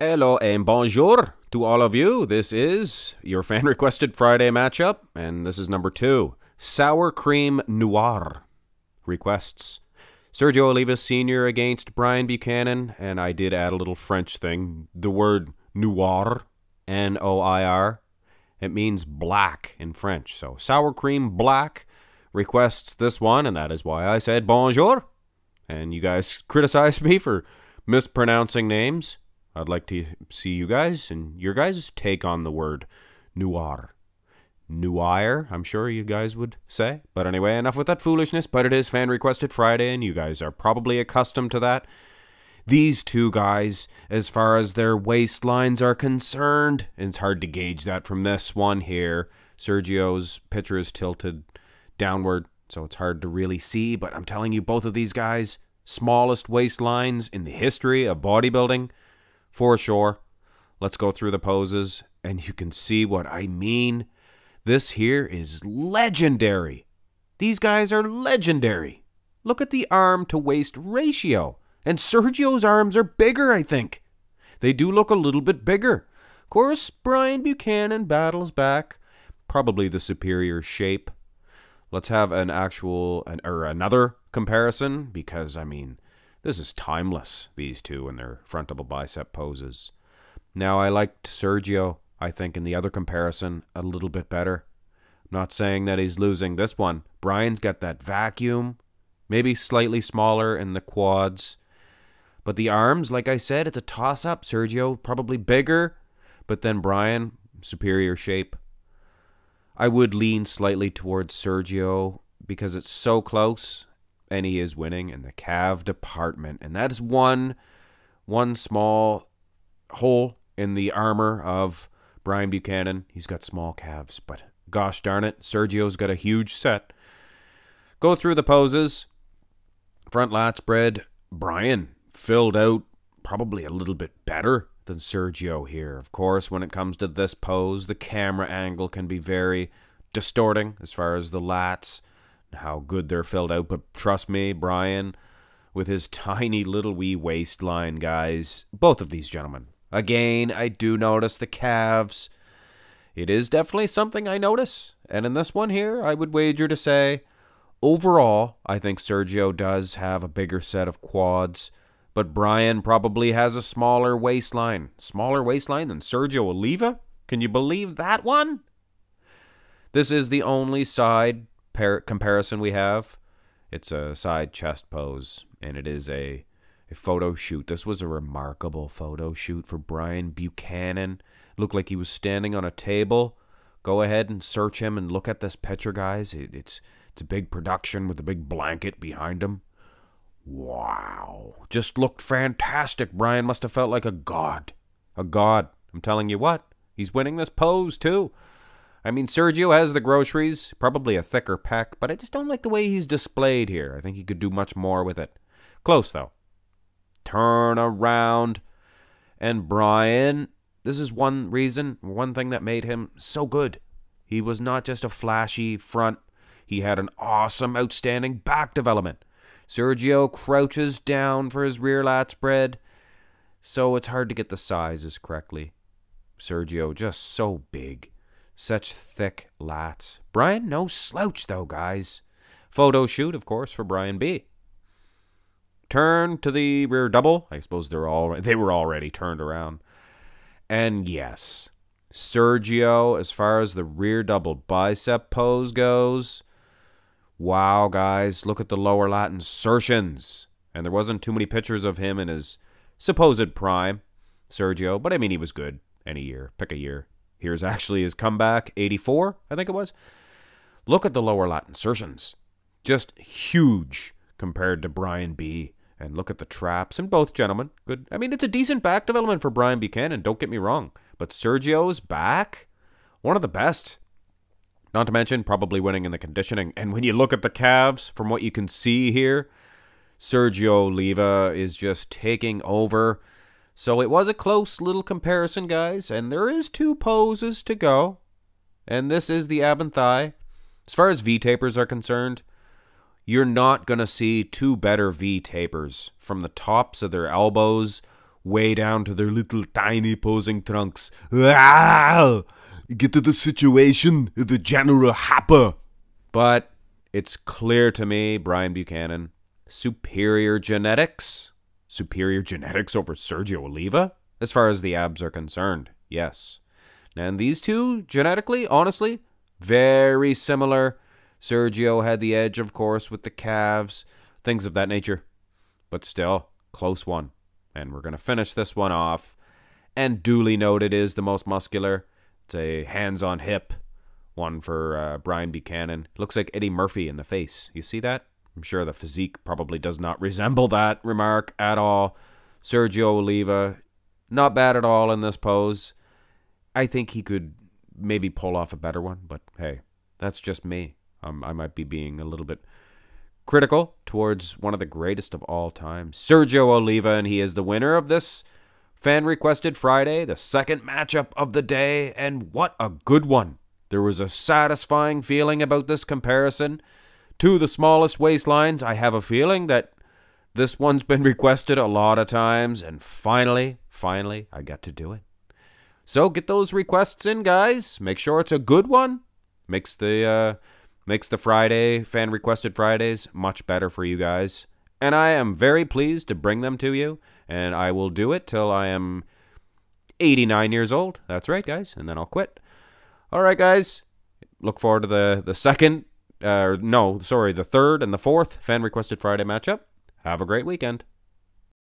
Hello and bonjour to all of you. This is your fan requested Friday matchup, and this is number two Sour Cream Noir requests. Sergio Olivas Sr. against Brian Buchanan, and I did add a little French thing. The word noir, N O I R, it means black in French. So Sour Cream Black requests this one, and that is why I said bonjour. And you guys criticized me for mispronouncing names. I'd like to see you guys and your guys' take on the word noir. Noir, I'm sure you guys would say. But anyway, enough with that foolishness. But it is fan requested Friday, and you guys are probably accustomed to that. These two guys, as far as their waistlines are concerned, it's hard to gauge that from this one here. Sergio's picture is tilted downward, so it's hard to really see. But I'm telling you, both of these guys, smallest waistlines in the history of bodybuilding for sure. Let's go through the poses and you can see what I mean. This here is legendary. These guys are legendary. Look at the arm to waist ratio. And Sergio's arms are bigger, I think. They do look a little bit bigger. Of course, Brian Buchanan battles back. Probably the superior shape. Let's have an actual, an, or another comparison, because, I mean, this is timeless, these two in their frontable bicep poses. Now, I liked Sergio, I think, in the other comparison a little bit better. I'm not saying that he's losing this one. Brian's got that vacuum, maybe slightly smaller in the quads. But the arms, like I said, it's a toss up. Sergio, probably bigger, but then Brian, superior shape. I would lean slightly towards Sergio because it's so close and he is winning in the Cav department, and that is one one small hole in the armor of Brian Buchanan. He's got small calves, but gosh darn it, Sergio's got a huge set. Go through the poses. Front lat spread. Brian filled out probably a little bit better than Sergio here. Of course, when it comes to this pose, the camera angle can be very distorting as far as the lats how good they're filled out. But trust me, Brian, with his tiny little wee waistline, guys, both of these gentlemen. Again, I do notice the calves. It is definitely something I notice. And in this one here, I would wager to say overall, I think Sergio does have a bigger set of quads, but Brian probably has a smaller waistline. Smaller waistline than Sergio Oliva? Can you believe that one? This is the only side par- comparison we have. It's a side chest pose, and it is a, a photo shoot. This was a remarkable photo shoot for Brian Buchanan. looked like he was standing on a table. Go ahead and search him and look at this picture, guys. It, it's it's a big production with a big blanket behind him. Wow. Just looked fantastic. Brian must have felt like a god. A god. I'm telling you what, he's winning this pose too. I mean, Sergio has the groceries, probably a thicker pack, but I just don't like the way he's displayed here. I think he could do much more with it. Close, though. Turn around. And Brian, this is one reason, one thing that made him so good. He was not just a flashy front, he had an awesome, outstanding back development. Sergio crouches down for his rear lat spread, so it's hard to get the sizes correctly. Sergio just so big. Such thick lats. Brian, no slouch, though, guys. Photo shoot, of course, for Brian B. Turn to the rear double. I suppose they're all they were already turned around. And yes, Sergio, as far as the rear double bicep pose goes, wow, guys, look at the lower lat insertions. And there wasn't too many pictures of him in his supposed prime, Sergio, but I mean, he was good any year. Pick a year. Here's actually his comeback, 84, I think it was. Look at the lower lat insertions. Just huge compared to Brian B. And look at the traps in both gentlemen. Good. I mean, it's a decent back development for Brian Buchanan, don't get me wrong. But Sergio's back, one of the best. Not to mention, probably winning in the conditioning. And when you look at the calves, from what you can see here, Sergio Leva is just taking over. So it was a close little comparison, guys, and there is two poses to go. And this is the ab and thigh. As far as V-tapers are concerned, you're not going to see two better V-tapers from the tops of their elbows way down to their little tiny posing trunks. Ah! Get to the situation, the General Hopper. But it's clear to me, Brian Buchanan, superior genetics superior genetics over Sergio Oliva? As far as the abs are concerned, yes. And these two, genetically, honestly, very similar. Sergio had the edge, of course, with the calves, things of that nature. But still, close one. And we're going to finish this one off. And duly noted is the most muscular. It's a hands on hip one for uh, Brian Buchanan. Looks like Eddie Murphy in the face. You see that? I'm sure the physique probably does not resemble that remark at all. Sergio Oliva, not bad at all in this pose. I think he could maybe pull off a better one, but hey, that's just me. Um, I might be being a little bit critical towards one of the greatest of all time, Sergio Oliva, and he is the winner of this fan requested Friday, the second matchup of the day, and what a good one! There was a satisfying feeling about this comparison to the smallest waistlines, I have a feeling that this one's been requested a lot of times, and finally, finally, I got to do it. So get those requests in, guys. Make sure it's a good one. Makes the uh, makes the Friday fan requested Fridays much better for you guys, and I am very pleased to bring them to you. And I will do it till I am 89 years old. That's right, guys, and then I'll quit. All right, guys. Look forward to the the second uh, no, sorry, the third and the fourth fan requested Friday matchup. Have a great weekend.